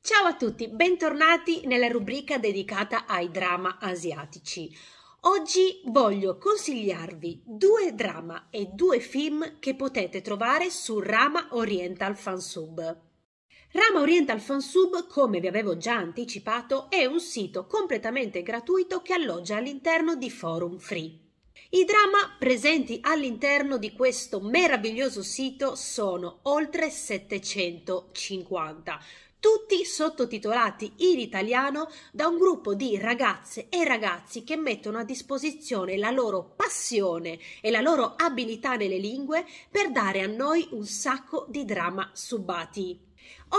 Ciao a tutti, bentornati nella rubrica dedicata ai drama asiatici. Oggi voglio consigliarvi due drama e due film che potete trovare su Rama Oriental Fansub. Rama Oriental Fansub, come vi avevo già anticipato, è un sito completamente gratuito che alloggia all'interno di Forum Free. I drama presenti all'interno di questo meraviglioso sito sono oltre 750, tutti sottotitolati in italiano da un gruppo di ragazze e ragazzi che mettono a disposizione la loro passione e la loro abilità nelle lingue per dare a noi un sacco di drama subati.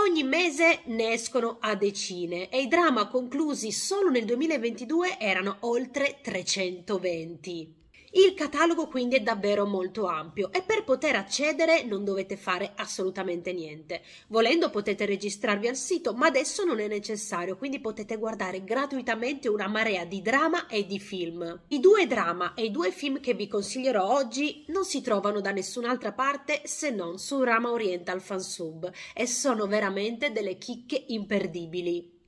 Ogni mese ne escono a decine e i drama conclusi solo nel 2022 erano oltre 320. Il catalogo quindi è davvero molto ampio e per poter accedere non dovete fare assolutamente niente. Volendo potete registrarvi al sito, ma adesso non è necessario, quindi potete guardare gratuitamente una marea di drama e di film. I due drama e i due film che vi consiglierò oggi non si trovano da nessun'altra parte se non su Rama Oriental Fansub e sono veramente delle chicche imperdibili.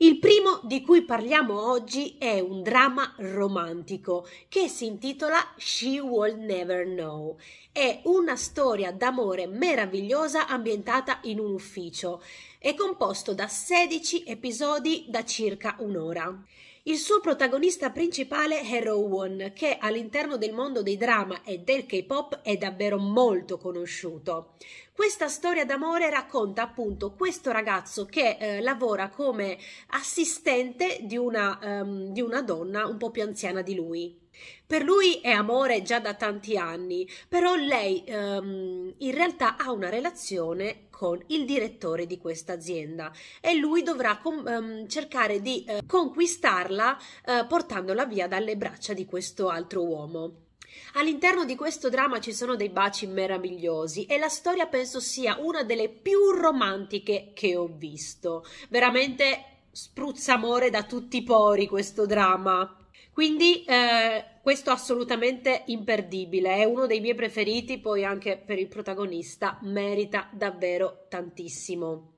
Il primo di cui parliamo oggi è un dramma romantico che si intitola She Will Never Know. È una storia d'amore meravigliosa ambientata in un ufficio. È composto da 16 episodi da circa un'ora. Il suo protagonista principale è Rowan, che all'interno del mondo dei drama e del K-pop è davvero molto conosciuto. Questa storia d'amore racconta appunto questo ragazzo che eh, lavora come assistente di una, um, di una donna un po' più anziana di lui. Per lui è amore già da tanti anni, però lei ehm, in realtà ha una relazione con il direttore di questa azienda e lui dovrà com- ehm, cercare di eh, conquistarla eh, portandola via dalle braccia di questo altro uomo. All'interno di questo dramma ci sono dei baci meravigliosi e la storia penso sia una delle più romantiche che ho visto. Veramente spruzza amore da tutti i pori questo dramma. Quindi eh, questo assolutamente imperdibile, è uno dei miei preferiti, poi anche per il protagonista merita davvero tantissimo.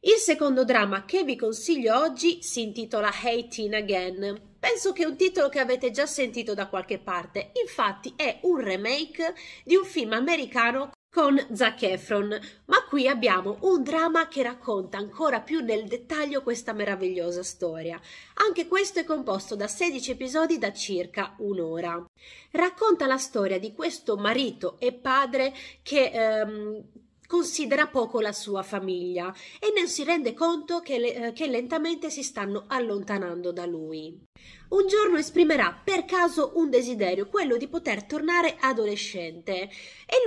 Il secondo dramma che vi consiglio oggi si intitola Hey Teen Again. Penso che è un titolo che avete già sentito da qualche parte, infatti è un remake di un film americano con Zac Efron, ma qui abbiamo un dramma che racconta ancora più nel dettaglio questa meravigliosa storia. Anche questo è composto da 16 episodi da circa un'ora. Racconta la storia di questo marito e padre che ehm, considera poco la sua famiglia e non si rende conto che, le, eh, che, lentamente si stanno allontanando da lui. Un giorno esprimerà per caso un desiderio, quello di poter tornare adolescente e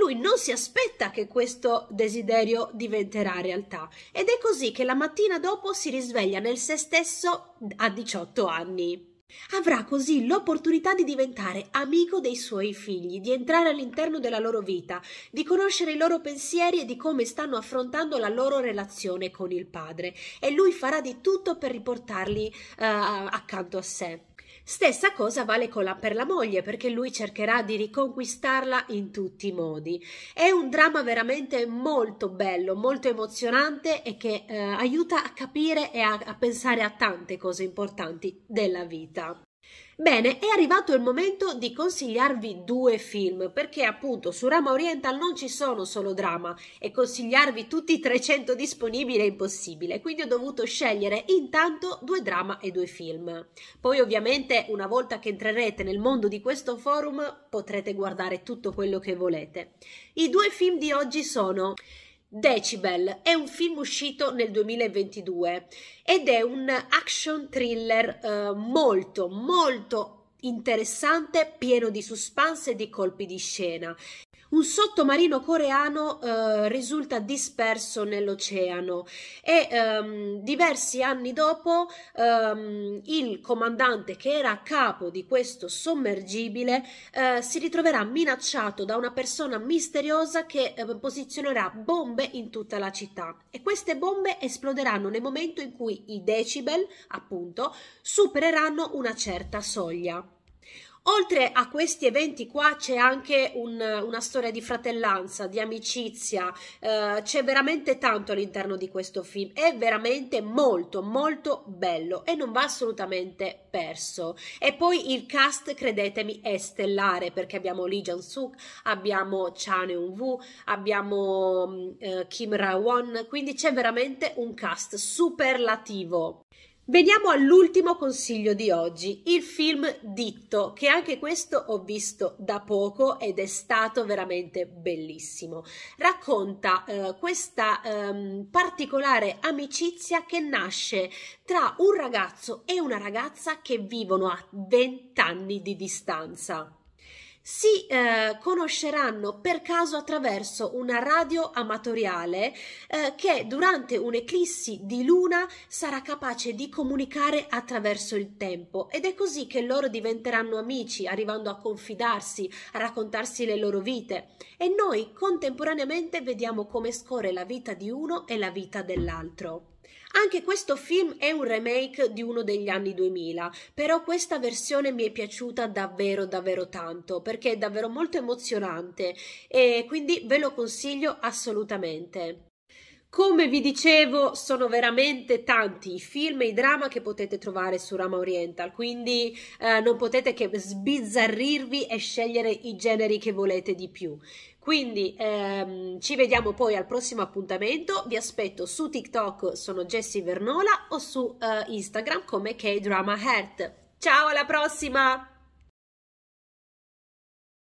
lui non si aspetta che questo desiderio diventerà realtà ed è così che la mattina dopo si risveglia nel se stesso a 18 anni. Avrà così l'opportunità di diventare amico dei suoi figli, di entrare all'interno della loro vita, di conoscere i loro pensieri e di come stanno affrontando la loro relazione con il padre e lui farà di tutto per riportarli eh, accanto a sé. Stessa cosa vale la, per la moglie, perché lui cercherà di riconquistarla in tutti i modi. È un dramma veramente molto bello, molto emozionante e che eh, aiuta a capire e a, a pensare a tante cose importanti della vita. Bene, è arrivato il momento di consigliarvi due film, perché appunto su Rama Oriental non ci sono solo drama e consigliarvi tutti i 300 disponibili è impossibile, quindi ho dovuto scegliere intanto due drama e due film. Poi ovviamente una volta che entrerete nel mondo di questo forum potrete guardare tutto quello che volete. I due film di oggi sono Decibel è un film uscito nel 2022 ed è un action thriller eh, molto molto interessante, pieno di suspense e di colpi di scena un sottomarino coreano eh, risulta disperso nell'oceano e ehm, diversi anni dopo ehm, il comandante che era a capo di questo sommergibile eh, si ritroverà minacciato da una persona misteriosa che eh, posizionerà bombe in tutta la città e queste bombe esploderanno nel momento in cui i decibel appunto supereranno una certa soglia. Oltre a questi eventi qua c'è anche un, una storia di fratellanza, di amicizia, eh, c'è veramente tanto all'interno di questo film, è veramente molto molto bello e non va assolutamente perso. E poi il cast, credetemi, è stellare perché abbiamo Lee Jong Suk, abbiamo Chan Eun Woo, abbiamo mm, eh, Kim Ra Won, quindi c'è veramente un cast superlativo. Veniamo all'ultimo consiglio di oggi, il film Ditto, che anche questo ho visto da poco ed è stato veramente bellissimo. Racconta eh, questa eh, particolare amicizia che nasce tra un ragazzo e una ragazza che vivono a 20 anni di distanza si eh, conosceranno per caso attraverso una radio amatoriale eh, che durante un'eclissi di luna sarà capace di comunicare attraverso il tempo ed è così che loro diventeranno amici, arrivando a confidarsi, a raccontarsi le loro vite e noi contemporaneamente vediamo come scorre la vita di uno e la vita dell'altro. Anche questo film è un remake di uno degli anni 2000, però questa versione mi è piaciuta davvero davvero tanto perché è davvero molto emozionante e quindi ve lo consiglio assolutamente. Come vi dicevo, sono veramente tanti i film e i drama che potete trovare su Rama Oriental, quindi eh, non potete che sbizzarrirvi e scegliere i generi che volete di più. Quindi ehm, ci vediamo poi al prossimo appuntamento. Vi aspetto su TikTok, sono Jessie Vernola, o su eh, Instagram come k Ciao, alla prossima!